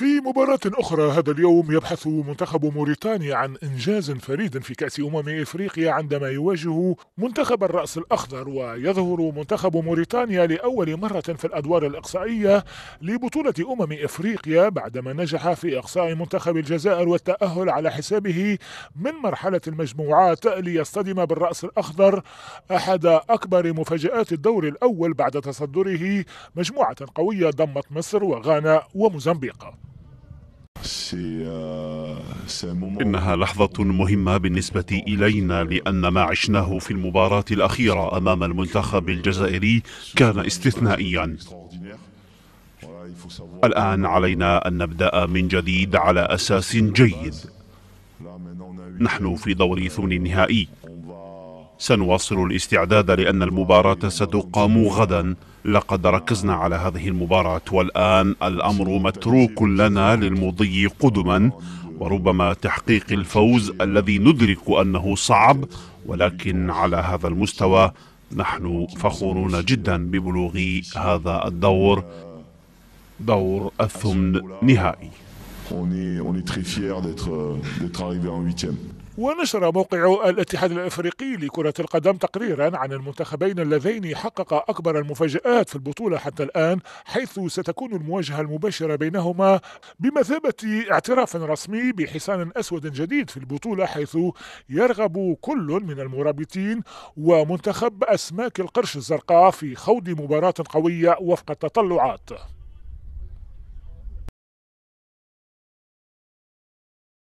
في مباراة أخرى هذا اليوم يبحث منتخب موريتانيا عن إنجاز فريد في كأس أمم إفريقيا عندما يواجه منتخب الرأس الأخضر ويظهر منتخب موريتانيا لأول مرة في الأدوار الإقصائية لبطولة أمم إفريقيا بعدما نجح في إقصاء منتخب الجزائر والتأهل على حسابه من مرحلة المجموعات ليصطدم بالرأس الأخضر أحد أكبر مفاجآت الدور الأول بعد تصدره مجموعة قوية ضمت مصر وغانا وموزمبيق إنها لحظة مهمة بالنسبة إلينا لأن ما عشناه في المباراة الأخيرة أمام المنتخب الجزائري كان استثنائيا الآن علينا أن نبدأ من جديد على أساس جيد نحن في دور ثمن النهائي سنواصل الاستعداد لأن المباراة ستقام غدا لقد ركزنا على هذه المباراة والآن الأمر متروك لنا للمضي قدما وربما تحقيق الفوز الذي ندرك أنه صعب ولكن على هذا المستوى نحن فخورون جدا ببلوغ هذا الدور دور الثمن نهائي On est, on est très fiers d'être arrivé en huitième. ونشر موقع الاتحاد الافريقي لكرة القدم تقريرا عن المنتخبين اللذين حققا اكبر المفاجآت في البطولة حتى الان حيث ستكون المواجهة المباشرة بينهما بمثابة اعتراف رسمي بحصان اسود جديد في البطولة حيث يرغب كل من المرابطين ومنتخب اسماك القرش الزرقاء في خوض مباراة قوية وفق التطلعات